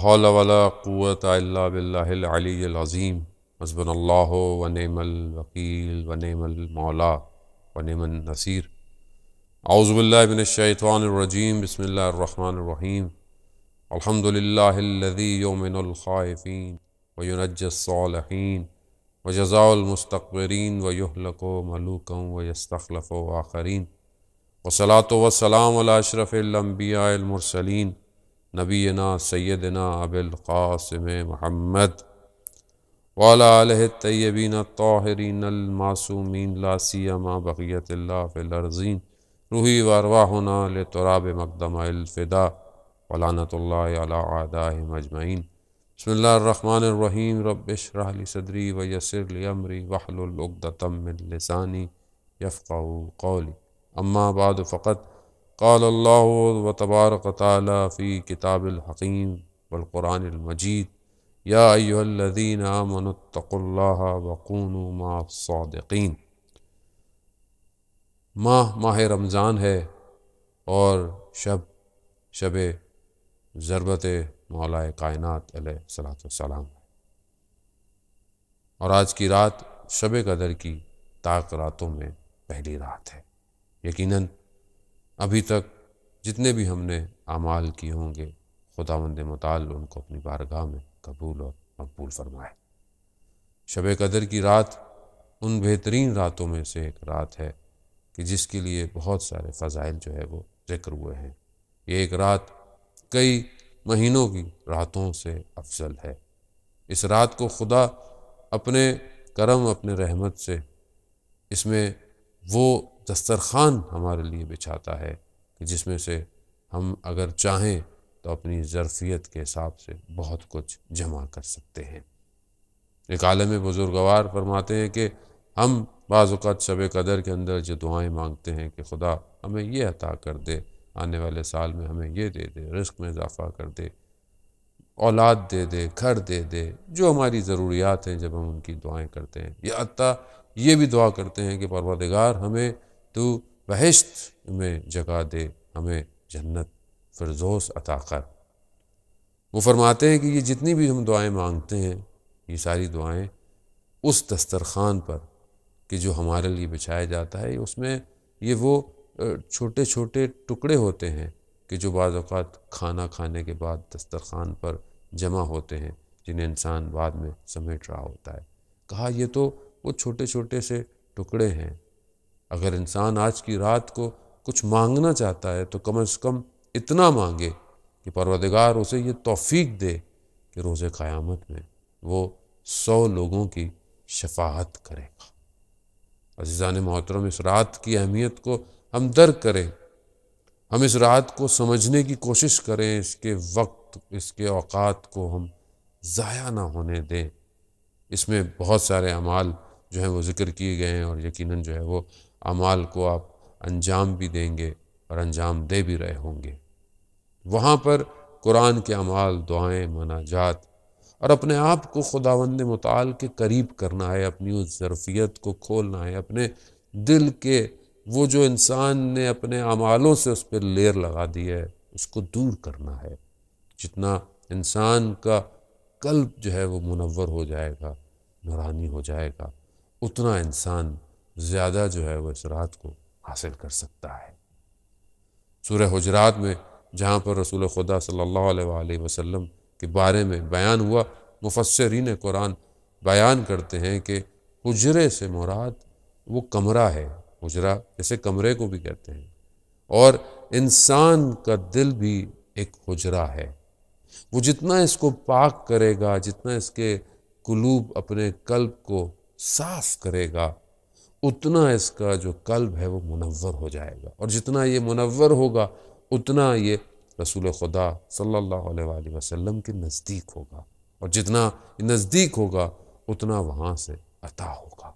हौल वला क़ुत अल्लाज़ीम मजबन अल्लाह वनमल वकील वनमल मौला वनमन नसीर आउज़बिल्लाशवानरजीम बसमीम अलहमदिल्लाज़ीमिनफ़ीन वनजस्लहन वजालमस्तबरीन वहलको मलूकम वस्तलफ़ आखरीन वसलात वसलाम अशरफ़लम्बियामरसलिन नबीना सैदना अबिलक़ासम महमद वाल तयबीन तोहरीन मासूमीन लासीमा बक़ीतल्ला फ़िलरजीन रूही वरवाहना लतराब मकदमफ़िदा वलानतल्ला बसमीम रबश सदरी वयसरमरी वाहलतम लसानी यफ़ कौली अम्मा बाद फ़क़त قال الله व तबारक ताली किताबिलहकीम बलक़ुरानमजीद या अय्लदीन आमनतल्ला वक़ून माफ़ादीन माह माह रमज़ान है और शब शब ज़रबत मौलाए कायनत सलाम और आज की रात शब कदर की ताक रातों में पहली रात है यकीनन अभी तक जितने भी हमने अमाल किए होंगे खुदा मंद मताल उनको अपनी बारगाह में कबूल और मकबूल फरमाए शब कदर की रात उन बेहतरीन रातों में से एक रात है कि जिसके लिए बहुत सारे फ़जाइल जो है वो जिक्र हुए हैं ये एक रात कई महीनों की रातों से अफजल है इस रात को खुदा अपने करम अपने रहमत से इसमें वो दस्तरखान हमारे लिए बिछाता है कि जिसमें से हम अगर चाहें तो अपनी जरफ़ियत के हिसाब से बहुत कुछ जमा कर सकते हैं एक आलम बुज़ुर्गवार फरमाते हैं कि हम बाज़ात शब कदर के अंदर जो दुआएं मांगते हैं कि खुदा हमें ये अता कर दे आने वाले साल में हमें ये दे दे रिस्क में इजाफ़ा कर दे औलाद दे दे घर दे दे जो हमारी ज़रूरियात हैं जब हम उनकी दुआएं करते हैं या अता ये भी दुआ करते हैं कि परवरदिगार हमें तो बहिश्त में जगह दे हमें जन्नत फिरजोस अता कर वो फरमाते हैं कि ये जितनी भी हम दुआएं मांगते हैं ये सारी दुआएं उस दस्तरखान पर कि जो हमारे लिए बिछाया जाता है उसमें ये वो छोटे छोटे टुकड़े होते हैं कि जो बाज़ात खाना खाने के बाद दस्तरखान पर जमा होते हैं जिन्हें इंसान बाद में समेट रहा होता है कहा यह तो वो छोटे छोटे से टुकड़े हैं अगर इंसान आज की रात को कुछ मांगना चाहता है तो कम से कम इतना मांगे कि परवदगार उसे ये तौफीक दे कि रोज़ क़यामत में वो सौ लोगों की शफात करेगा अजीज़ान मोहतरम इस रात की अहमियत को हम दर्द करें हम इस रात को समझने की कोशिश करें इसके वक्त इसके अवात को हम ज़ाया ना होने दें इसमें बहुत सारे अमाल जो है वो ज़िक्र किए गए हैं और यकीनन जो है वो अमाल को आप अंजाम भी देंगे और अंजाम दे भी रहे होंगे वहाँ पर कुरान के अमाल दुआएं मनाजात और अपने आप को खुदावंद मताल के करीब करना है अपनी उस ज़रफ़ियत को खोलना है अपने दिल के वो जो इंसान ने अपने अमालों से उस पर लेर लगा दी है उसको दूर करना है जितना इंसान का कल्ब जो है वो मुनवर हो जाएगा नुरानी हो जाएगा उतना इंसान ज़्यादा जो है वह इसरात को हासिल कर सकता है सूर्य हजरात में जहाँ पर रसूल खुदा सल्ला वसलम के बारे में बयान हुआ मुफसरीन कुरान बयान करते हैं कि हजरे से मुराद वो कमरा है हजरा जैसे कमरे को भी कहते हैं और इंसान का दिल भी एक हजरा है वो जितना इसको पाक करेगा जितना इसके कुलूब अपने कल्ब को साफ करेगा उतना इसका जो कल्ब है वो मुनवर हो जाएगा और जितना ये मुनवर होगा उतना ये रसूल खुदा सल्लल्लाहु अलैहि वसल्लम के नज़दीक होगा और जितना नज़दीक होगा उतना वहाँ से अता होगा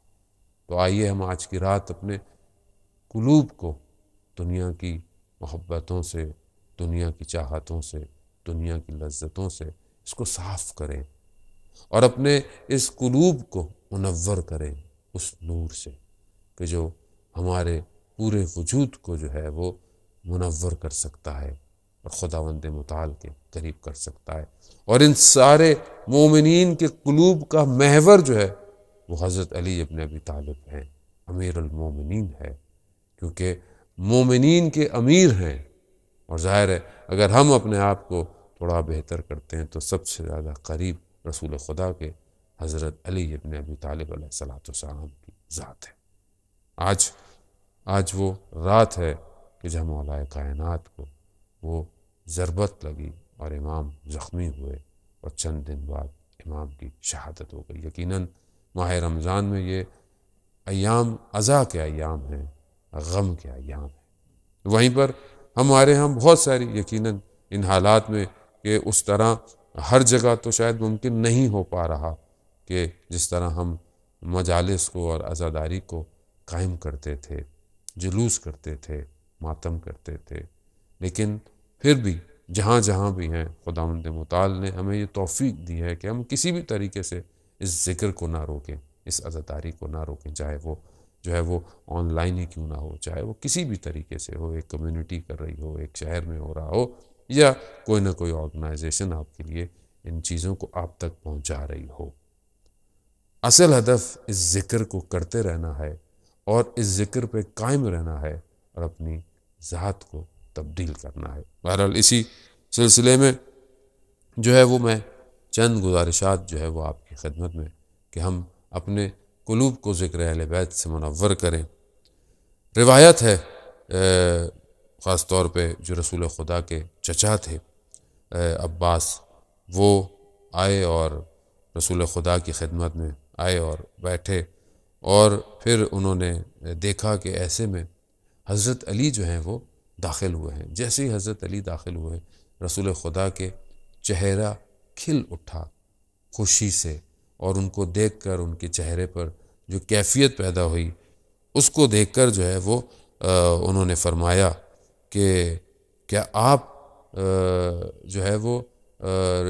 तो आइए हम आज की रात अपने कुलूब को दुनिया की मोहब्बतों से दुनिया की चाहतों से दुनिया की लज्जतों से इसको साफ़ करें और अपने इस कुलूब को मुनवर करें उस नूर से कि जो हमारे पूरे वजूद को जो है वो मुनवर कर सकता है और खुदावंद मताल के करीब कर सकता है और इन सारे मोमिन के कुलूब का महवर जो है वो हज़रत अली इबन अभी तालब हैं अमीरमिन है क्योंकि मोमिन के अमीर हैं और ज़ाहिर है अगर हम अपने आप को थोड़ा बेहतर करते हैं तो सबसे ज़्यादा करीब रसूल खुदा के हज़रत अली इबन अबी तालब सलाम की ज़ात है आज आज वो रात है कि जब मौलाए कायनात को वो ज़रबत लगी और इमाम ज़ख्मी हुए और चंद दिन बाद इमाम की शहादत हो गई यकीनन माह रमज़ान में ये अयाम अज़ा के अयाम हैं गम के अयाम हैं वहीं पर हमारे यहाँ बहुत सारी यकीनन इन हालात में कि उस तरह हर जगह तो शायद मुमकिन नहीं हो पा रहा कि जिस तरह हम मजालस को और आज़ादारी को कायम करते थे जुलूस करते थे मातम करते थे लेकिन फिर भी जहाँ जहाँ भी हैं खुदा मताल ने हमें ये तोफ़ी दी है कि हम किसी भी तरीके से इस ज़िक्र को ना रोकें इस आज़ादारी को ना रोकें चाहे वो जो है वो ऑनलाइन ही क्यों ना हो चाहे वो किसी भी तरीके से हो एक कम्युनिटी कर रही हो एक शहर में हो रहा हो या कोई ना कोई ऑर्गेनाइजेशन आपके लिए इन चीज़ों को आप तक पहुंचा रही हो असल हदफ इस ज़िक्र को करते रहना है और इस ज़िक्र पे कायम रहना है और अपनी ज़ात को तब्दील करना है बहरहाल इसी सिलसिले में जो है वो मैं चंद गुजारिशात जो है वो आपकी खदमत में कि हम अपने कुलूब को ज़िक्र अहल बैत से मनवर करें रिवायत है ख़ास तौर पे जो रसूल खुदा के चचा थे अब्बास वो आए और रसूल खुदा की खिदमत में आए और बैठे और फिर उन्होंने देखा कि ऐसे में हज़रत अली जो हैं वो दाखिल हुए हैं जैसे ही हज़रत अली दाखिल हुए रसूल खुदा के चेहरा खिल उठा खुशी से और उनको देखकर उनके चेहरे पर जो कैफियत पैदा हुई उसको देखकर जो है वो आ, उन्होंने फरमाया कि क्या आप जो है वो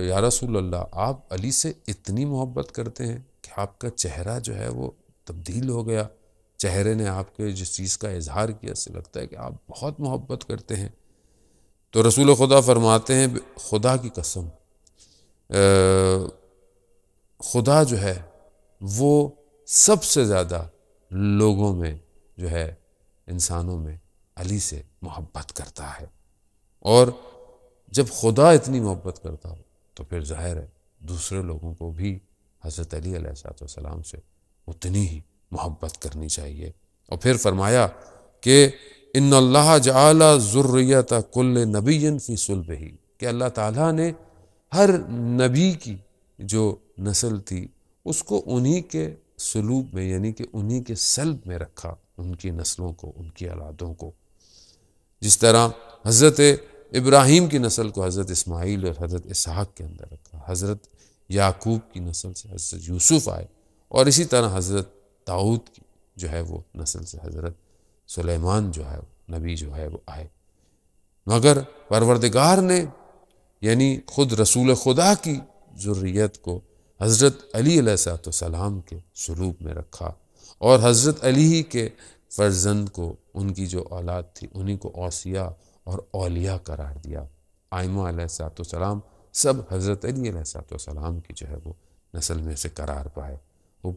या रसूल अल्लाह आप अली से इतनी मोहब्बत करते हैं कि आपका चेहरा जो है वो तब्दील हो गया चेहरे ने आपके जिस चीज़ का इजहार किया से लगता है कि आप बहुत मोहब्बत करते हैं तो रसूल खुदा फरमाते हैं खुदा की कसम खुदा जो है वो सबसे ज़्यादा लोगों में जो है इंसानों में अली से मोहब्बत करता है और जब खुदा इतनी मोहब्बत करता हो तो फिर जाहिर है दूसरे लोगों को भी हज़रत अली सलाम से उतनी ही मोहब्बत करनी चाहिए और फिर फरमाया कि इन अल्लाह जला ज़ुर्रियत कुल नबीन फ़ी सुलब ही कि अल्लाह ताला ने हर नबी की जो नस्ल थी उसको उन्हीं के सलूब में यानी कि उन्हीं के सल्ब में रखा उनकी नस्लों को उनकी औलादों को जिस तरह हज़रत इब्राहिम की नस्ल को हज़रत इस्माइल और हज़रत इसहाक के अंदर रखा हज़रत याकूब की नस्ल से हज़रत यूसुफ आए और इसी तरह हज़रत दाऊद की जो है वो नस्ल से हज़रत सुलेमान जो है नबी जो है वो आए मगर परवरदिगार ने यानी ख़ुद रसूल खुदा की ज़ुर्रियत को हज़रत अली सलाम के सलूक में रखा और हज़रत अली के फ़र्जंद को उनकी जो औलाद थी उन्हीं को ओसिया और ओलिया करार दिया आयमा सलाम सब हज़रत अली सलाम की जो है वो नस्ल में से करार पाए वो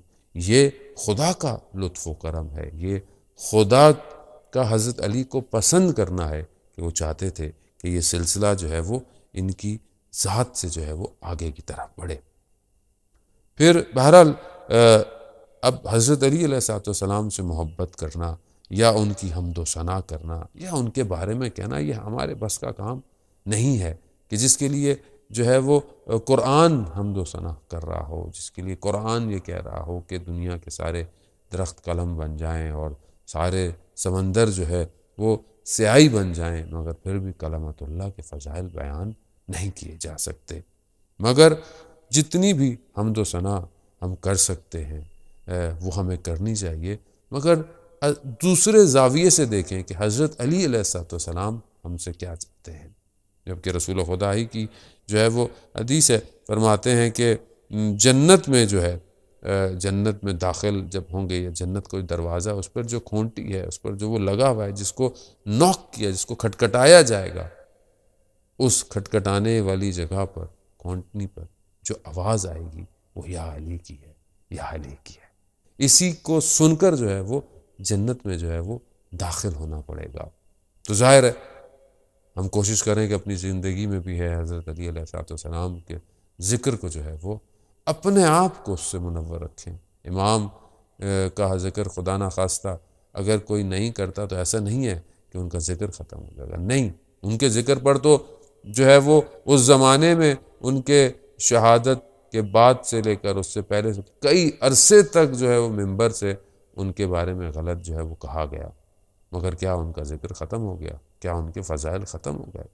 ये खुदा का लुफ़ करम है ये खुदा का हज़रत अली को पसंद करना है कि वो चाहते थे कि ये सिलसिला जो है वो इनकी ज़ात से जो है वो आगे की तरफ बढ़े फिर बहरहाल अब हज़रत अली सलाम से मोहब्बत करना या उनकी हमदोसना करना या उनके बारे में कहना ये हमारे बस का काम नहीं है कि जिसके लिए जो है वो कुरान हमदोसना कर रहा हो जिसके लिए कुरान ये कह रहा हो कि दुनिया के सारे दरख्त कलम बन जाएं और सारे समंदर जो है वो स्याही बन जाएं मगर फिर भी कलमतुल्ला के फ़जाइल बयान नहीं किए जा सकते मगर जितनी भी हमदोसना हम कर सकते हैं वो हमें करनी चाहिए मगर दूसरे जाविये से देखें कि हज़रत अली सलाम हमसे क्या चाहते हैं जबकि रसूल खुदा ही की जो है वो हदीस है फरमाते हैं कि जन्नत में जो है जन्नत में दाखिल जब होंगे या जन्नत कोई दरवाज़ा उस पर जो खूंटी है उस पर जो वो लगा हुआ है जिसको नॉक किया जिसको खटखटाया जाएगा उस खटखटाने वाली जगह पर खूंटनी पर जो आवाज़ आएगी वो या अली की है या अली की है इसी को सुनकर जो है वो जन्नत में जो है वो दाखिल होना पड़ेगा तो जाहिर है हम कोशिश करें कि अपनी ज़िंदगी में भी है हज़रत अली के ज़िक्र को जो है वो अपने आप को उससे मुनवर रखें इमाम का ज़िक्र खुदा ना खास्ता अगर कोई नहीं करता तो ऐसा नहीं है कि उनका ज़िक्र ख़त्म हो जाएगा नहीं उनके ज़िक्र पर तो जो है वो उस ज़माने में उनके शहादत के बाद से लेकर उससे पहले से कई अरसे तक जो है वो मेम्बर से उनके बारे में गलत जो है वो कहा गया मगर क्या उनका ज़िक्र ख़त्म हो गया क्या उनके फ़जाइल ख़त्म हो गए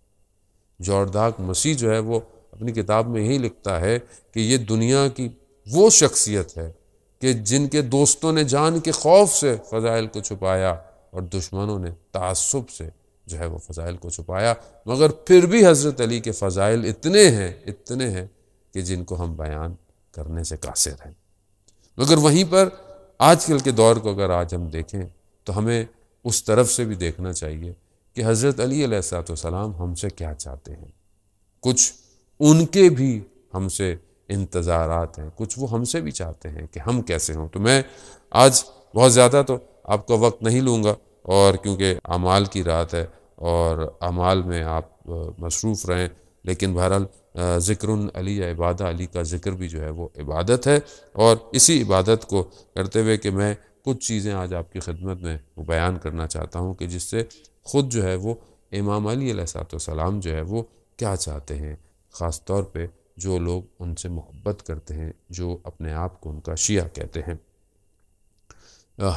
जॉर्दाक मसीह जो है वो अपनी किताब में यही लिखता है कि ये दुनिया की वो शख्सियत है कि जिनके दोस्तों ने जान के खौफ से फ़जाइल को छुपाया और दुश्मनों ने तसब से जो है वो फ़जाइल को छुपाया मगर फिर भी हज़रत अली के फ़जाइल इतने हैं इतने हैं कि जिनको हम बयान करने से कासिर हैं मगर वहीं पर आजकल के दौर को अगर आज हम देखें तो हमें उस तरफ से भी देखना चाहिए कि हज़रत अली सलाम हमसे क्या चाहते हैं कुछ उनके भी हमसे इंतज़ार हैं कुछ वो हमसे भी चाहते हैं कि हम कैसे हों तो मैं आज बहुत ज़्यादा तो आपका वक्त नहीं लूँगा और क्योंकि अमाल की रात है और अमाल में आप मसरूफ़ रहें लेकिन बहरहाल ज़िक्र अली या इबादा अली का ज़िक्र भी जो है वो इबादत है और इसी इबादत को करते हुए कि मैं कुछ चीज़ें आज आपकी खिदमत में बयान करना चाहता हूँ कि जिससे ख़ुद जो है वो इमाम अली सलाम जो है वो क्या चाहते हैं ख़ास तौर पर जो लोग उनसे मोहब्बत करते हैं जो अपने आप को उनका शिया कहते हैं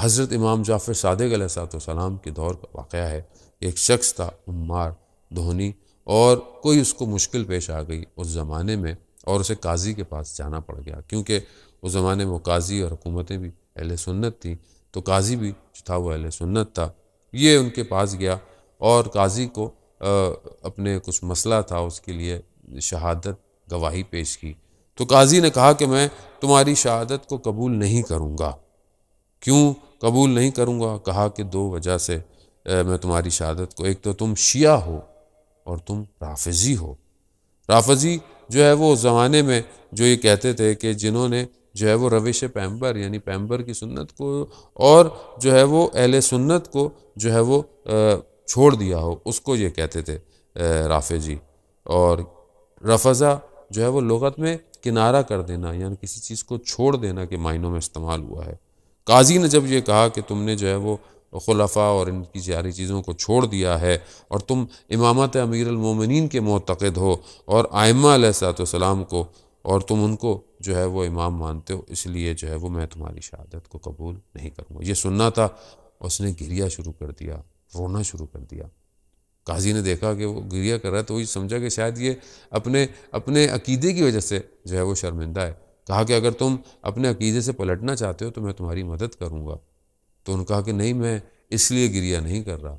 हज़रत इमाम जाफिर सादक सलाम के दौर का वाक़ है एक शख्स था उम्मार धोनी और कोई उसको मुश्किल पेश आ गई उस ज़माने में और उसे काजी के पास जाना पड़ गया क्योंकि उस ज़माने में वो काजी और हुकूमतें भी अहल सुन्नत थी तो काजी भी जो था वो अहल सुन्नत था ये उनके पास गया और काजी को अपने कुछ मसला था उसके लिए शहादत गवाही पेश की तो काजी ने कहा कि मैं तुम्हारी शहादत को कबूल नहीं करूँगा क्यों कबूल नहीं करूँगा कहा कि दो वजह से मैं तुम्हारी शहादत को एक तो तुम शिया हो और तुम राफिजी हो राफजी जो है वो उस ज़माने में जो ये कहते थे कि जिन्होंने जो है वो रविश पैम्बर यानी पैम्बर की सुन्नत को और जो है वो अहल सुन्नत को जो है वो छोड़ दिया हो उसको ये कहते थे राफे जी और रफज़ा जो है वो लगत में किनारा कर देना यानी किसी चीज़ को छोड़ देना के मायनों में इस्तेमाल हुआ है काजी ने जब ये कहा कि तुमने जो है वो खलफा और इनकी सारी चीज़ों को छोड़ दिया है और तुम इमामत अमीर अमीरमिन के मतद हो और आयमासलाम को और तुम उनको जो है वो इमाम मानते हो इसलिए जो है वो मैं तुम्हारी शहादत को कबूल नहीं करूँगा ये सुनना था उसने गिरिया शुरू कर दिया रोना शुरू कर दिया काजी ने देखा कि वो गिरिया कर रहा है तो वही समझा कि शायद ये अपने अपने अकीदे की वजह से जो है वो शर्मिंदा है कहा कि अगर तुम अपने अकीदे से पलटना चाहते हो तो मैं तुम्हारी मदद करूँगा तो उन्होंने कहा कि नहीं मैं इसलिए गिरिया नहीं कर रहा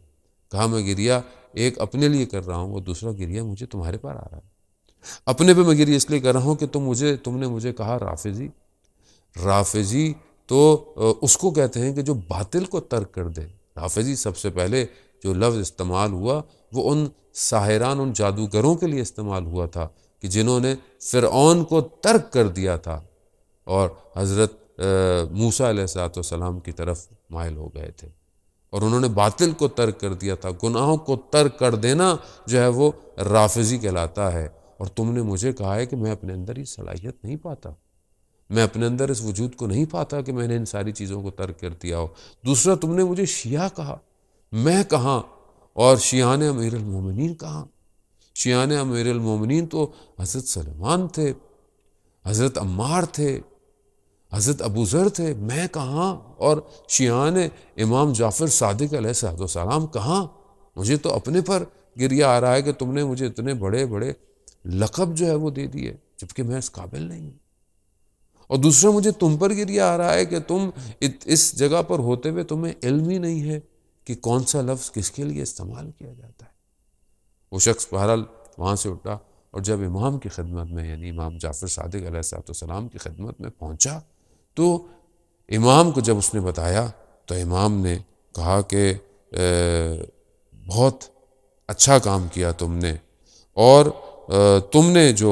कहा मैं गिरिया एक अपने लिए कर रहा हूँ और दूसरा गिरिया मुझे तुम्हारे पास आ रहा है अपने पे मैं गिरी इसलिए कर रहा हूँ कि तुम मुझे तुमने मुझे कहा राफे जी तो उसको कहते हैं कि जो बातिल को तर्क कर दे जी सबसे पहले जो लफ्ज़ इस्तेमाल हुआ वो उन साहिरान उन जादूगरों के लिए इस्तेमाल हुआ था कि जिन्होंने फ़िरौन को तर्क कर दिया था और हज़रत मूसा सलाम की तरफ मायल हो गए थे और उन्होंने बातिल को तर्क कर दिया था गुनाहों को तर्क कर देना जो है वो राफजी कहलाता है और तुमने मुझे कहा है कि मैं अपने अंदर ये सलाहियत नहीं पाता मैं अपने अंदर इस वजूद को नहीं पाता कि मैंने इन सारी चीज़ों को तर्क कर दिया हो दूसरा तुमने मुझे शिया कहा मैं कहाँ और शियान अमीरमिन कहाँ शियान अमीरमिन तो हज़रत सलमान थे हज़रत अम्मार थे हज़रत अबू ज़र थे मैं कहाँ और शियान इमाम जाफ़र सदक सलाम कहाँ मुझे तो अपने पर गिरिया आ रहा है कि तुमने मुझे इतने बड़े बड़े लकब जो है वो दे दिए जबकि मैं इस काबिल नहीं हूँ और दूसरा मुझे तुम पर गिरिया आ रहा है कि तुम इत, इस जगह पर होते हुए तुम्हें इल्म ही नहीं है कि कौन सा लफ्ज़ किसके लिए इस्तेमाल किया जाता है वो शख्स बहरहाल वहाँ से उठा और जब इमाम की खिदमत में यानी इमाम जाफ़र सदक सलाम की खिदमत में पहुँचा तो इमाम को जब उसने बताया तो इमाम ने कहा कि बहुत अच्छा काम किया तुमने और तुमने जो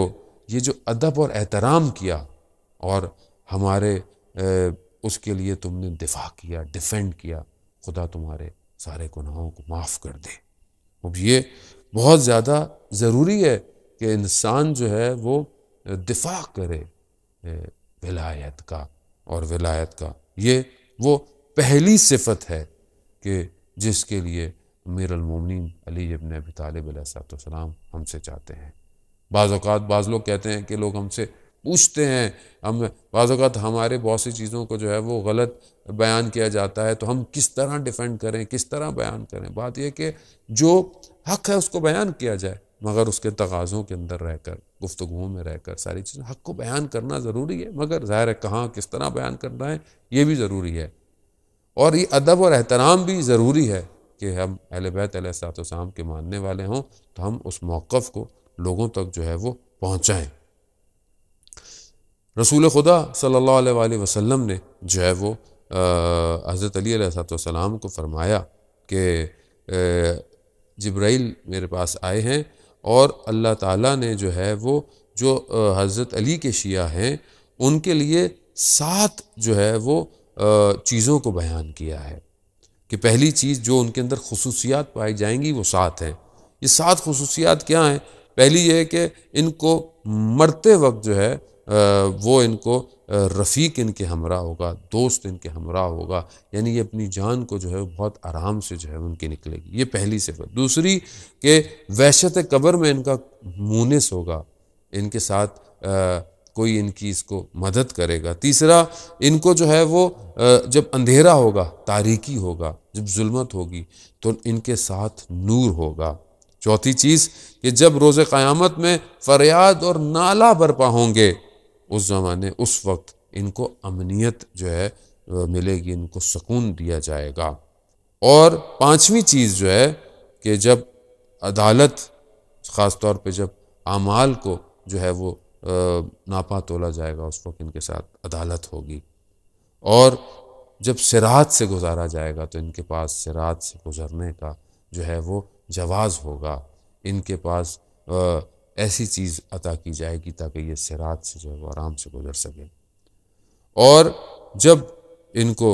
ये जो अदब और एहतराम किया और हमारे उसके लिए तुमने दिफा किया डिफेंड किया खुदा तुम्हारे सारे गुनाहों को माफ़ कर दे अब ये बहुत ज़्यादा ज़रूरी है कि इंसान जो है वो दिफा करे विलायत का और विलायत का ये वो पहली सिफत है कि जिसके लिए अमीर अली इबन अबी सलाम हमसे चाहते हैं बाज़ात बाज़ लोग कहते हैं कि लोग हमसे पूछते हैं हम बाज़ात हमारे बहुत सी चीज़ों को जो है वो गलत बयान किया जाता है तो हम किस तरह डिफेंड करें किस तरह बयान करें बात यह कि जो हक़ है उसको बयान किया जाए मगर उसके तकाज़ों के अंदर रहकर गुफ्तगुओं में रहकर सारी चीज़ें हक को बयान करना ज़रूरी है मगर ज़ाहिर है कहाँ किस तरह बयान करना है ये भी ज़रूरी है और ये अदब और एहतराम भी ज़रूरी है कि हम अहल बैत सातोसाम के मानने वाले हों तो हम उस मौक़ को लोगों तक जो है वो पहुँचाएँ रसूल खुदा सल्ला वसम ने जो है वो हज़रत अली सलाम को फरमाया कि जब्राइल मेरे पास आए हैं और अल्लाह ताला ने जो है वो जो हज़रत अली के शिया हैं उनके लिए सात जो है वो चीज़ों को बयान किया है कि पहली चीज़ जो उनके अंदर खसूसियात पाई जाएंगी वो सात हैं ये सात खसूसियात क्या हैं पहली ये है कि इनको मरते वक्त जो है वो इनको रफ़ीक इनके हमरा होगा दोस्त इनके हमरा होगा यानी ये अपनी जान को जो है बहुत आराम से जो है उनकी निकलेगी ये पहली सिफत दूसरी कि वहशत कबर में इनका मुनस होगा इनके साथ आ, कोई इनकी इसको मदद करेगा तीसरा इनको जो है वो जब अंधेरा होगा तारीकी होगा जब जुल्मत होगी तो इनके साथ नूर होगा चौथी चीज़ कि जब रोज़ क़यामत में फ़रियाद और नाला बरपा होंगे उस ज़माने उस वक्त इनको अमनीत जो है मिलेगी इनको सुकून दिया जाएगा और पांचवी चीज़ जो है कि जब अदालत ख़ास तौर पे जब आमाल को जो है वो नापा तोला जाएगा उस वक्त इनके साथ अदालत होगी और जब सिरात से गुजारा जाएगा तो इनके पास सिरात से गुजरने का जो है वो जवाज़ होगा इनके पास ऐसी चीज़ अता की जाएगी ताकि ये सिरात से जो है वो आराम से गुजर सकें और जब इनको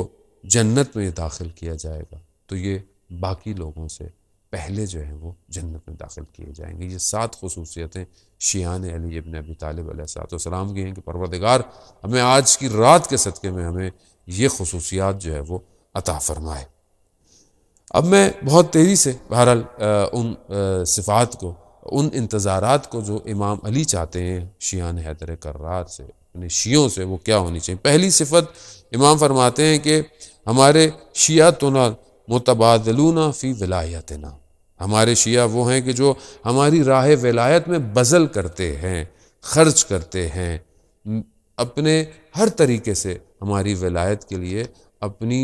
जन्नत में दाखिल किया जाएगा तो ये बाकी लोगों से पहले जो है वो जन्नत में दाखिल किए जाएंगे ये सात खसूसियतें शियान अली इबन अबी तालब सलाम की हैं कि परवरदिगार हमें आज की रात के सदक़े में हमें ये खसूसियात जो है वो अता फ़रमाए अब मैं बहुत तेज़ी से बहरहाल उन सिफ़ात को उन इंतज़ारात को जो इमाम अली चाहते हैं शियान हैदर करार से अपने शियों से वो क्या होनी चाहिए पहली सिफत इमाम फरमाते हैं कि हमारे शिया तो ना मुतबादलूना फ़ी विलायतना हमारे शिया वो हैं कि जो हमारी राह विलायत में बज़ल करते हैं खर्च करते हैं अपने हर तरीके से हमारी विलायत के लिए अपनी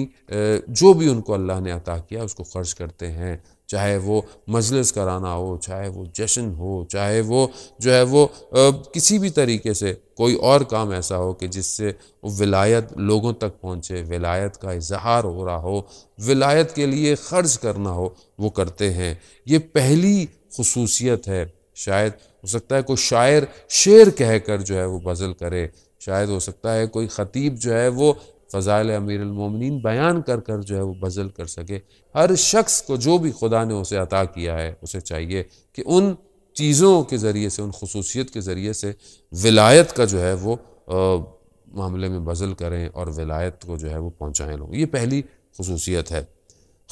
जो भी उनको अल्लाह ने अता किया उसको खर्च करते हैं चाहे वो मजलिस कराना हो चाहे वो जश्न हो चाहे वो जो है वो आ, किसी भी तरीके से कोई और काम ऐसा हो कि जिससे विलायत लोगों तक पहुँचे विलायत का इजहार हो रहा हो विलायत के लिए ख़र्च करना हो वो करते हैं ये पहली खसूसियत है शायद हो सकता है कोई शायर शेर कह कर जो है वो बजल करे शायद हो सकता है कोई ख़तीब जो है वो फ़ज़ाइल अमीरमिन बयान कर कर जो है वो बज़ल कर सके हर शख्स को जो भी खुदा ने उसे अता किया है उसे चाहिए कि उन चीज़ों के ज़रिए से उन खसूसियत के ज़रिए से विलायत का जो है वो आ, मामले में बज़ल करें और विलायत को जो है वो पहुँचाएँ लोग ये पहली खसूसियत है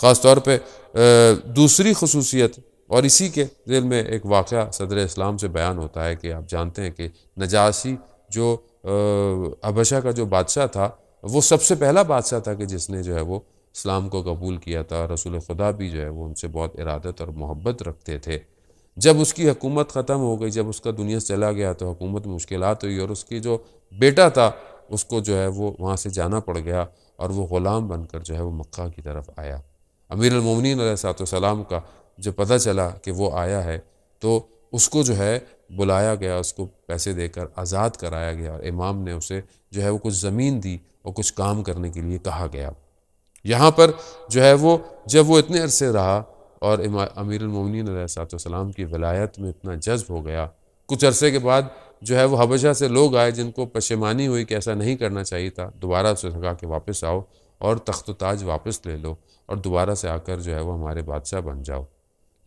ख़ास तौर पर दूसरी खसूसियत और इसी के दिल में एक वाक़ सदर इस्लाम से बयान होता है कि आप जानते हैं कि नजासी जो अबशा का जो बादशाह था वो सबसे पहला बादशाह था कि जिसने जो है वो इस्लाम को कबूल किया था रसूल खुदा भी जो है वो उनसे बहुत इरादत और मोहब्बत रखते थे जब उसकी हुकूमत ख़त्म हो गई जब उसका दुनिया से चला गया तो हुकूमत मुश्किल हुई और उसकी जो बेटा था उसको जो है वो वहाँ से जाना पड़ गया और वो ग़ुलाम बनकर जो है वो मक्का की तरफ आया अमीर अमीरमिन का जो पता चला कि वो आया है तो उसको जो है बुलाया गया उसको पैसे देकर आज़ाद कराया गया और इमाम ने उसे जो है वो कुछ ज़मीन दी और कुछ काम करने के लिए कहा गया यहाँ पर जो है वो जब वो इतने अरसे रहा और अमीर अमीरमिन सलाम की वलायत में इतना जज्ब हो गया कुछ अरसे के बाद जो है वो हबशा से लोग आए जिनको पशेमानी हुई कि ऐसा नहीं करना चाहिए था दोबारा उसे लगा कि वापस आओ और तख्त ताज वापस ले लो और दोबारा से आकर जो है वो हमारे बादशाह बन जाओ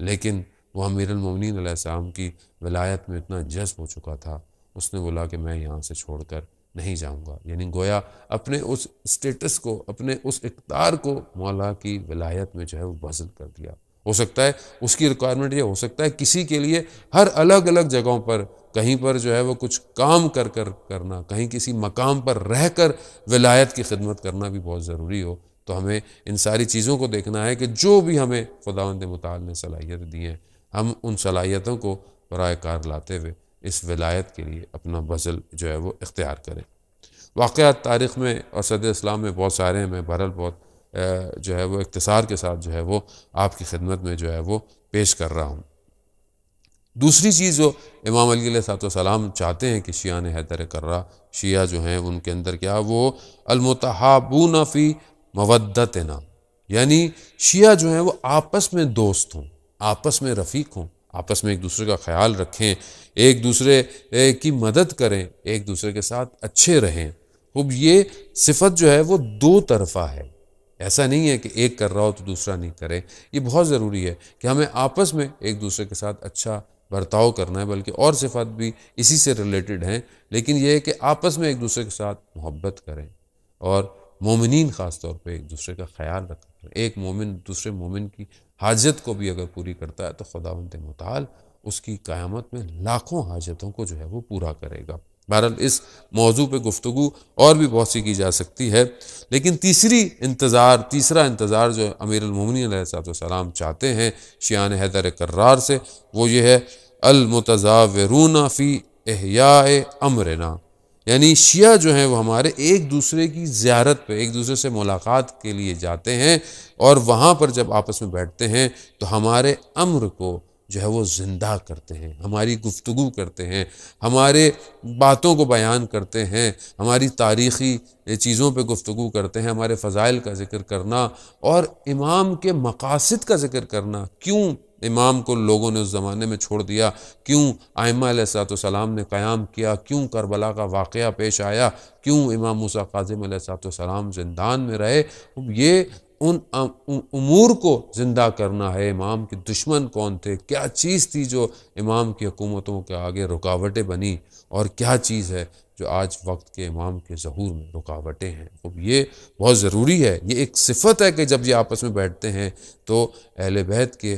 लेकिन वो अमीर उमिन की वलायत में इतना जज्ब हो चुका था उसने बोला कि मैं यहाँ से छोड़ कर नहीं जाऊँगा यानी गोया अपने उस स्टेटस को अपने उस इकदार को मौला की वलायत में जो है वो बजल कर दिया हो सकता है उसकी रिक्वायरमेंट ये हो सकता है किसी के लिए हर अलग अलग जगहों पर कहीं पर जो है वो कुछ काम कर कर करना कहीं किसी मकाम पर रह कर विलायत की खिदमत करना भी बहुत ज़रूरी हो तो हमें इन सारी चीज़ों को देखना है कि जो भी हमें खुदावंद ने सलाहियत दी है हम उन सलाहियतों को बर कार लाते हुए इस विलायत के लिए अपना बजल जो है वो इख्तियार करें वाक़ तारीख़ में और सद इस्लाम में बहुत सारे हैं मैं बहरल बहुत जो है वो इकतसार के साथ जो है वो आपकी खिदमत में जो है वो पेश कर रहा हूँ दूसरी चीज़ जो इमाम अली सलाम चाहते हैं कि शिया ने हैदर कर्रा शिया जो हैं उनके अंदर क्या वो अलमतहाबूना मवदत नाम यानी शिया जो हैं वो आपस में दोस्त हों आपस में रफ़ीक हों आपस में एक दूसरे का ख्याल रखें एक दूसरे की मदद करें एक दूसरे के साथ अच्छे रहें अब ये सिफत जो है वो दो तरफा है ऐसा नहीं है कि एक कर रहा हो तो दूसरा नहीं करे ये बहुत ज़रूरी है कि हमें आपस में एक दूसरे के साथ अच्छा बर्ताव करना है बल्कि और सिफात भी इसी से रिलेटेड हैं लेकिन यह है कि आपस में एक दूसरे के साथ मोहब्बत करें और मोमिन ख़ास तौर पर एक दूसरे का ख्याल रखें एक मोमिन दूसरे मोमिन की हाजत को भी अगर पूरी करता है तो खुदावंद मताल उसकी क़्यामत में लाखों हाजतों को जो है वो पूरा करेगा बहरहाल इस मौजू पर गुफ्तु और भी बहुत सी की जा सकती है लेकिन तीसरी इंतज़ार तीसरा इंतज़ार जो अमीर चाहते हैं शियान हैदर करार से वो ये है वरूना फ़ी एहया अमरना यानी शिया जो हैं वो हमारे एक दूसरे की ज्यारत पे एक दूसरे से मुलाकात के लिए जाते हैं और वहाँ पर जब आपस में बैठते हैं तो हमारे अम्र को जो है वो ज़िंदा करते हैं हमारी गुफ्तु करते हैं हमारे बातों को बयान करते हैं हमारी तारीख़ी चीज़ों पे गुफ्तु करते हैं हमारे फ़ज़ाइल का ज़िक्र करना और इमाम के मकासद का ज़िक्र करना क्यों इमाम को लोगों ने उस ज़माने में छोड़ दिया क्यों आयमातम ने क़याम किया क्यों करबला का वाक़ पेश आया क्यों इमाम मूसा काजिम सलाम जिंदान में रहे ये उन अमूर को ज़िंदा करना है इमाम के दुश्मन कौन थे क्या चीज़ थी जो इमाम की हुकूमतों के आगे रुकावटें बनी और क्या चीज़ है जो आज वक्त के इमाम के जहूर में रुकावटें हैं तो ये बहुत ज़रूरी है ये एक सिफत है कि जब ये आपस में बैठते हैं तो अहल बैत के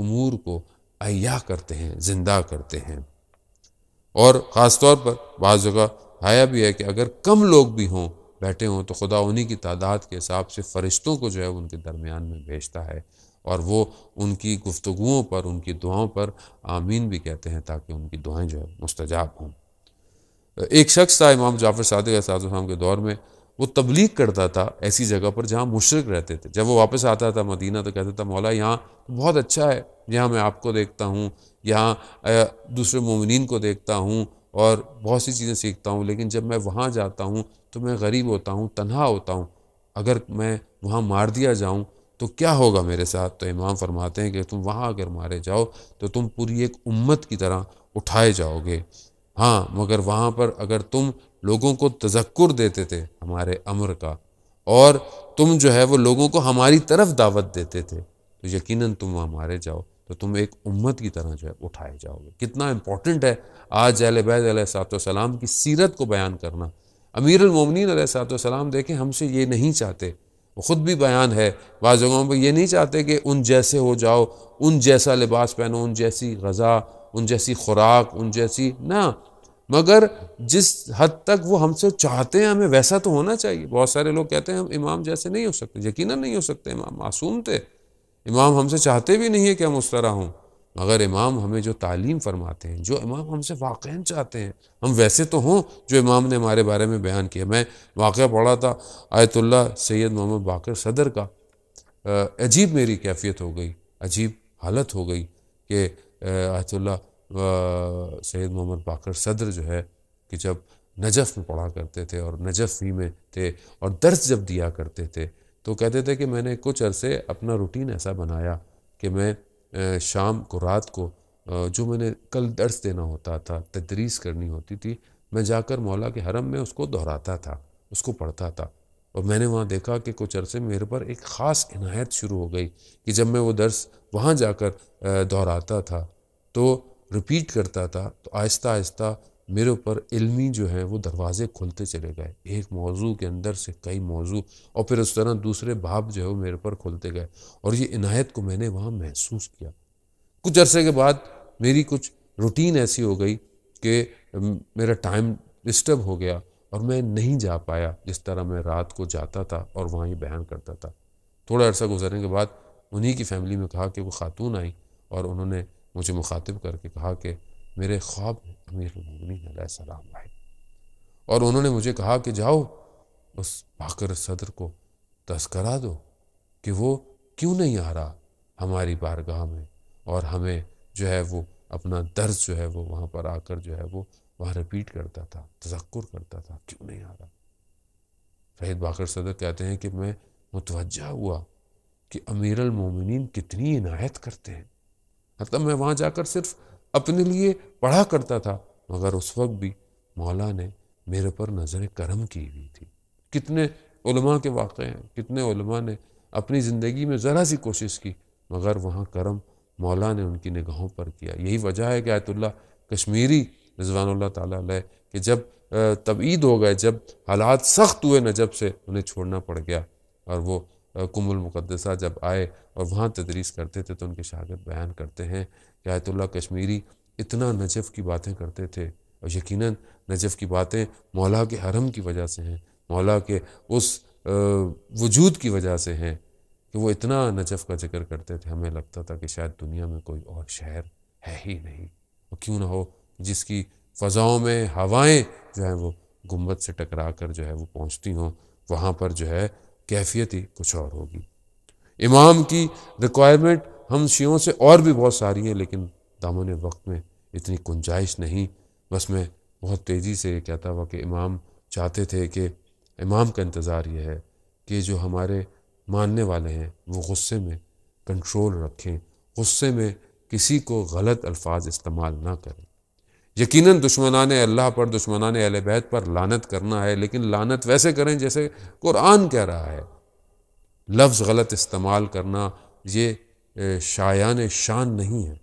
अमूर को अया करते हैं ज़िंदा करते हैं और ख़ास तौर पर बाज़ आया भी है कि अगर कम लोग भी हों बैठे हों तो खुदा उन्हीं की तादाद के हिसाब से फ़रिश्तों को जो है उनके दरमियान में भेजता है और वो उनकी गुफ्तगुओं पर उनकी दुआओं पर आमीन भी कहते हैं ताकि उनकी दुआएं जो है मुस्तजाब हों एक शख्स था इमाम जाफ़र सादिक साहब के दौर में वो तबलीग करता था ऐसी जगह पर जहाँ मुशरक रहते थे जब वो वापस आता था मदीना तो कहता था मौला यहाँ तो बहुत अच्छा है यहाँ मैं आपको देखता हूँ यहाँ दूसरे ममिन को देखता हूँ और बहुत सी चीज़ें सीखता हूँ लेकिन जब मैं वहाँ जाता हूँ तो मैं गरीब होता हूँ तनहा होता हूँ अगर मैं वहाँ मार दिया जाऊँ तो क्या होगा मेरे साथ तो इमाम फरमाते हैं कि तुम वहाँ अगर मारे जाओ तो तुम पूरी एक उम्मत की तरह उठाए जाओगे हाँ मगर वहाँ पर अगर तुम लोगों को तजक्र देते थे हमारे अमर का और तुम जो है वो लोगों को हमारी तरफ दावत देते थे तो यकीनन तुम वहाँ मारे जाओ तो तुम एक उम्मत की तरह जो है उठाए जाओगे कितना इम्पोर्टेंट है आज अहल बैद सलाम की सीरत को बयान करना अमीर उमिन सलाम देखें हमसे ये नहीं चाहते वो ख़ुद भी बयान है बाज़ जगहों पर ये नहीं चाहते कि उन जैसे हो जाओ उन जैसा लिबास पहनो उन जैसी गज़ा उन जैसी खुराक उन जैसी ना मगर जिस हद तक वो हमसे चाहते हैं हमें वैसा तो होना चाहिए बहुत सारे लोग कहते हैं हम इमाम जैसे नहीं हो सकते यकीनन नहीं हो सकते इमाम मासूम थे इमाम हमसे चाहते भी नहीं है कि हम उस तरह हों मगर इमाम हमें जो तालीम फरमाते हैं जो इमाम हमसे वाक़ चाहते हैं हम वैसे तो हों जो इमाम ने हमारे बारे में बयान किया मैं वाक़ पढ़ा था आयतुल्ला सैयद मोहम्मद बाकर सदर का अजीब मेरी कैफियत हो गई अजीब हालत हो गई कि आयतुल्ला सैयद मोहम्मद बाकर सदर जो है कि जब नजफ़ में पढ़ा करते थे और नजफ़ ही में थे और दर्ज जब दिया करते थे तो कहते थे कि मैंने कुछ अरसे अपना रूटीन ऐसा बनाया कि मैं शाम को रात को जो मैंने कल दर्स देना होता था तदरीस करनी होती थी मैं जाकर मौला के हरम में उसको दोहराता था उसको पढ़ता था और मैंने वहाँ देखा कि कुछ अरसे मेरे पर एक ख़ास इनायत शुरू हो गई कि जब मैं वो दर्स वहाँ जाकर दोहराता था तो रिपीट करता था तो आहिस्ता आहिस्ता मेरे ऊपर इल्मी जो है वो दरवाज़े खुलते चले गए एक मौजू के अंदर से कई मौजू और फिर उस तरह दूसरे बाप जो है वो मेरे ऊपर खुलते गए और ये इनायत को मैंने वहाँ महसूस किया कुछ अरसे के बाद मेरी कुछ रूटीन ऐसी हो गई कि मेरा टाइम डिस्टर्ब हो गया और मैं नहीं जा पाया जिस तरह मैं रात को जाता था और वहाँ ही बयान करता था थोड़ा अर्सा गुजरने के बाद उन्हीं की फैमिली में कहा कि वो खातून आई और उन्होंने मुझे मुखातिब करके कहा कि मेरे ख्वाब में अमीर सलाम आए और उन्होंने मुझे कहा कि जाओ उस बाकर सदर को तस्करा दो कि वो क्यों नहीं आ रहा हमारी बारगाह में और हमें जो है वो अपना दर्ज जो है वो वहाँ पर आकर जो है वो वहाँ रिपीट करता था तजक्र करता था क्यों नहीं आ रहा शहीद बाकर सदर कहते हैं कि मैं मुतवजा हुआ कि अमीर अमीरमिन कितनी इनायत करते हैं मतलब मैं वहाँ जाकर सिर्फ अपने लिए पढ़ा करता था मगर उस वक्त भी मौला ने मेरे पर नज़र करम की हुई थी कितने उलमा के वाक़े हैं कितने उलमा ने अपनी ज़िंदगी में ज़रा सी कोशिश की मगर वहाँ करम मौला ने उनकी निगाहों पर किया यही वजह है कि आयतुल्ला कश्मीरी रजवान तै कि जब तबीद हो गए जब हालात सख्त हुए नजब से उन्हें छोड़ना पड़ गया और वो कुमुल मुकदसा जब आए और वहाँ तदरीस करते थे तो उनके शागिद बयान करते हैं आयतुल्ला कश्मीरी इतना नजफ़ की बातें करते थे और यकीन नजफ़ की बातें मौला के हरम की वजह से हैं मौला के उस वजूद की वजह से हैं कि वो इतना नजफ़ का जिक्र करते थे हमें लगता था कि शायद दुनिया में कोई और शहर है ही नहीं और क्यों ना हो जिसकी फ़ज़ाओं में हवाएं जो हैं वो गुम्बद से टकरा कर जो है वो पहुंचती हों वहाँ पर जो है कैफियत ही कुछ और होगी इमाम की रिक्वायरमेंट हम शियों से और भी बहुत सारी हैं लेकिन दामन वक्त में इतनी गुंजाइश नहीं बस मैं बहुत तेज़ी से कहता हुआ कि इमाम चाहते थे कि इमाम का इंतज़ार यह है कि जो हमारे मानने वाले हैं वो गुस्से में कंट्रोल रखें गुस्से में किसी को गलत अल्फाज इस्तेमाल ना करें यकीनन दुश्मनान अल्लाह पर दुश्मनान अल बैत पर लानत करना है लेकिन लानत वैसे करें जैसे कुरान कह रहा है लफ्ज़ गलत इस्तेमाल करना ये शायान शान नहीं है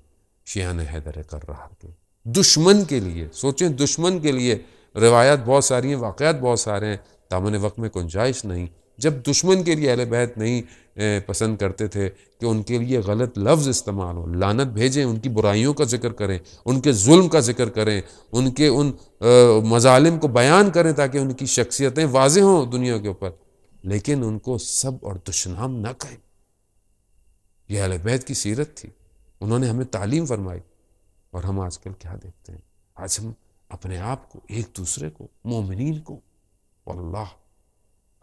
शयान हैदर रहा के दुश्मन के लिए सोचें दुश्मन के लिए रिवायात बहुत सारी हैं वाक़ात बहुत सारे हैं दामन वक्त में गुंजाइश नहीं जब दुश्मन के लिए अहल बैत नहीं पसंद करते थे कि उनके लिए गलत लफ्ज़ इस्तेमाल हो लानत भेजें उनकी बुराइयों का जिक्र करें उनके जुल्म का जिक्र करें उनके उन मजालिम को बयान करें ताकि उनकी शख्सियतें वाज हों दुनिया के ऊपर लेकिन उनको सब और दुश्नाम ना कहें यह अलबैत की सीरत थी उन्होंने हमें तालीम फरमाई और हम आजकल क्या देखते हैं आज हम अपने आप को एक दूसरे को मोमिन को अल्लाह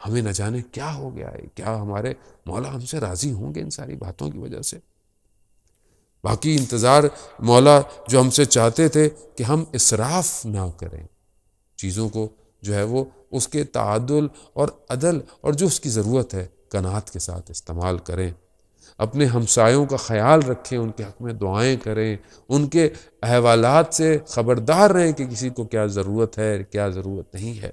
हमें न जाने क्या हो गया है क्या हमारे मौला हमसे राज़ी होंगे इन सारी बातों की वजह से बाकी इंतज़ार मौला जो हमसे चाहते थे कि हम इसराफ ना करें चीज़ों को जो है वो उसके तादुल और अदल और जो उसकी ज़रूरत है कनात के साथ इस्तेमाल करें अपने हमसायों का ख्याल रखें उनके हक में दुआएं करें उनके अहवालात से ख़बरदार रहें कि किसी को क्या ज़रूरत है क्या ज़रूरत नहीं है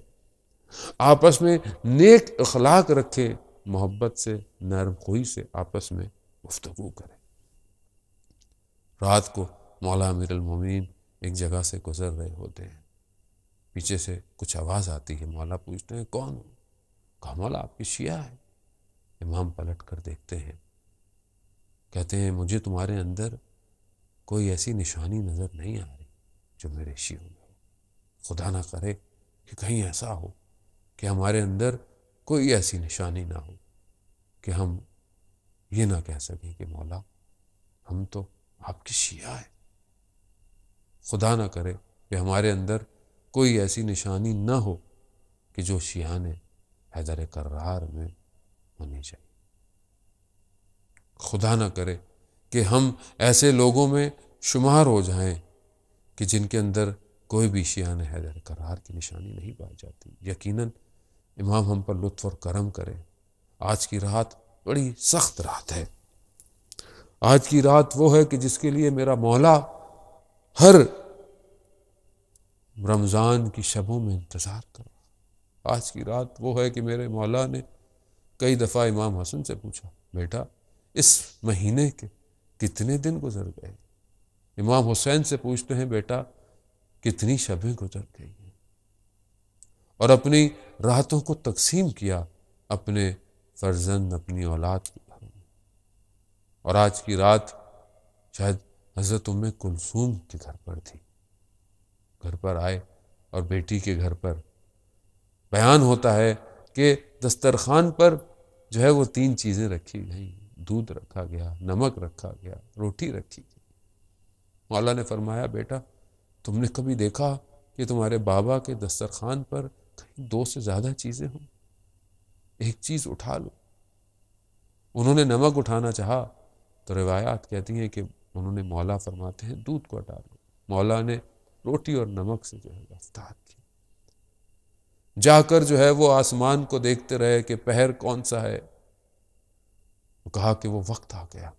आपस में नेक अखलाक रखें मोहब्बत से नरम खोई से आपस में गुफ्तु करें रात को मौला अमीरमिन एक जगह से गुजर रहे होते हैं पीछे से कुछ आवाज़ आती है मौला पूछते हैं कौन कहा मौला आपकी शिया है इमाम पलट कर देखते हैं कहते हैं मुझे तुम्हारे अंदर कोई ऐसी निशानी नज़र नहीं आ रही जो मेरे शिव में हो खुदा ना करे कि कहीं ऐसा हो कि हमारे अंदर कोई ऐसी निशानी ना हो कि हम ये ना कह सकें कि मौला हम तो आपके शिया हैं खुदा ना करे कि हमारे अंदर कोई ऐसी निशानी ना हो कि जो शिया ने हैदर करार में होनी चाहिए खुदा ना करे कि हम ऐसे लोगों में शुमार हो जाएं कि जिनके अंदर कोई भी शियान हैदर करार की निशानी नहीं पाई जाती यकीनन इमाम हम पर लुत्फ़ और करम करें आज की रात बड़ी सख्त रात है आज की रात वो है कि जिसके लिए मेरा मौला हर रमज़ान की शबों में इंतज़ार करो आज की रात वो है कि मेरे मौला ने कई दफ़ा इमाम हसन से पूछा बेटा इस महीने के कितने दिन गुजर गए इमाम हुसैन से पूछते हैं बेटा कितनी शबें गुजर गई हैं और अपनी राहतों को तकसीम किया अपने फर्जंद अपनी औलाद के घर में और आज की रात शायद हज़रत उम्मे कुलसूम के घर पर थी घर पर आए और बेटी के घर पर बयान होता है कि दस्तरखान पर जो है वो तीन चीज़ें रखी गई हैं दूध रखा गया नमक रखा गया रोटी रखी गई मौला ने फरमाया बेटा तुमने कभी देखा कि तुम्हारे बाबा के दस्तरखान पर कहीं दो से ज़्यादा चीज़ें हों एक चीज़ उठा लो उन्होंने नमक उठाना चाहा तो रिवायात कहती हैं कि उन्होंने मौला फरमाते हैं दूध को हटा लो मौला ने रोटी और नमक से जो है रफ्तार की जाकर जो है वो आसमान को देखते रहे कि पहर कौन सा है और कहा कि वो वक्त आ गया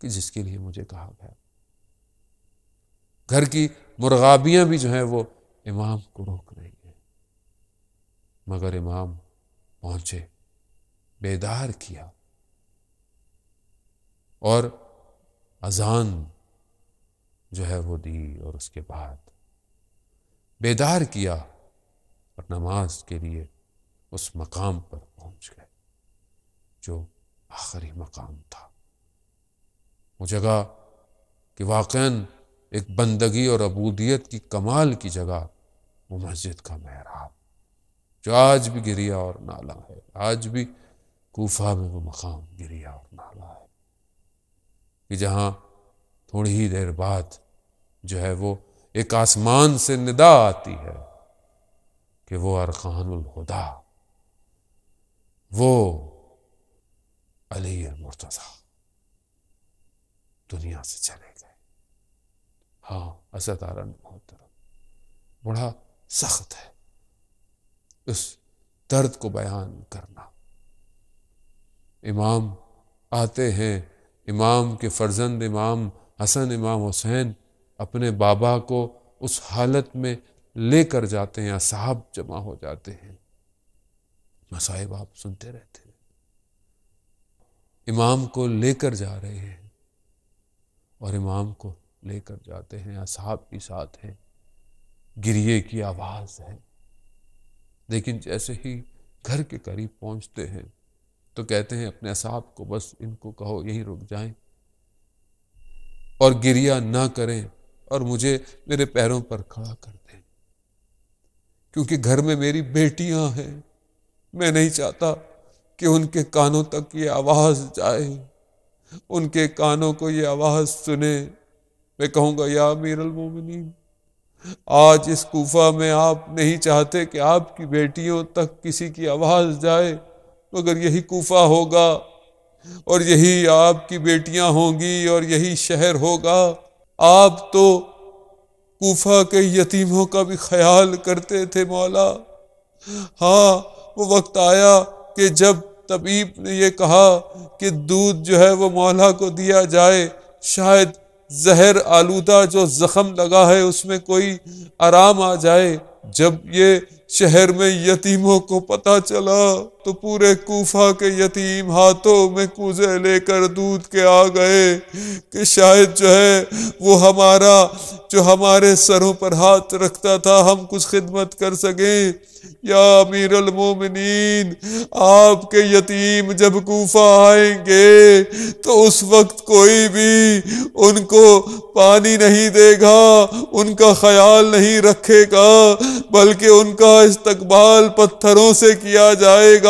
कि जिसके लिए मुझे कहा गया घर की मुर्गाबियाँ भी जो हैं वो इमाम को रोक रही हैं मगर इमाम पहुंचे बेदार किया और अजान जो है वो दी और उसके बाद बेदार किया और नमाज के लिए उस मकाम पर पहुंच गए जो आखिरी मकाम था वो जगह कि वाक़ एक बंदगी और अबूदियत की कमाल की जगह वो मस्जिद का महराब जो आज भी गिरिया और नाला है आज भी कोफा में वो मकाम गिरिया और नाला है कि जहाँ थोड़ी ही देर बाद जो है वो एक आसमान से निदा आती है कि वो अरकानुल हुदा वो अली मुर्तज़ा दुनिया से चले गए हाँ असद मोहतरम बड़ा सख्त है उस दर्द को बयान करना इमाम आते हैं इमाम के फर्जंद इमाम हसन इमाम हुसैन अपने बाबा को उस हालत में लेकर जाते हैं साहब जमा हो जाते हैं मसाहिब आप सुनते रहते हैं इमाम को लेकर जा रहे हैं और इमाम को लेकर जाते हैं असहाब के साथ हैं गिरिए की आवाज़ है लेकिन जैसे ही घर के करीब पहुंचते हैं तो कहते हैं अपने असहाब को बस इनको कहो यहीं रुक जाएं और गिरिया ना करें और मुझे मेरे पैरों पर खड़ा कर दें क्योंकि घर में मेरी बेटियां हैं मैं नहीं चाहता कि उनके कानों तक ये आवाज़ जाए उनके कानों को ये आवाज़ सुने मैं कहूँगा या मीरल मोमिन आज इस कोफा में आप नहीं चाहते कि आपकी बेटियों तक किसी की आवाज़ जाए मगर यही कोफा होगा और यही आपकी बेटियां होंगी और यही शहर होगा आप तो कोफा के यतीमों का भी ख्याल करते थे मौला हाँ वो वक्त आया कि जब तबीब ने ये कहा कि दूध जो है वो मौला को दिया जाए शायद जहर आलूदा जो जख्म लगा है उसमें कोई आराम आ जाए जब ये शहर में यतीमों को पता चला तो पूरे कोफा के यतीम हाथों में कूजे लेकर दूध के आ गए कि शायद जो है वो हमारा जो हमारे सरों पर हाथ रखता था हम कुछ खिदमत कर सकें या अमीर मोमिन आपके यतीम जब कोफा आएंगे तो उस वक्त कोई भी उनको पानी नहीं देगा उनका ख्याल नहीं रखेगा बल्कि उनका इस्तकबाल पत्थरों से किया जाएगा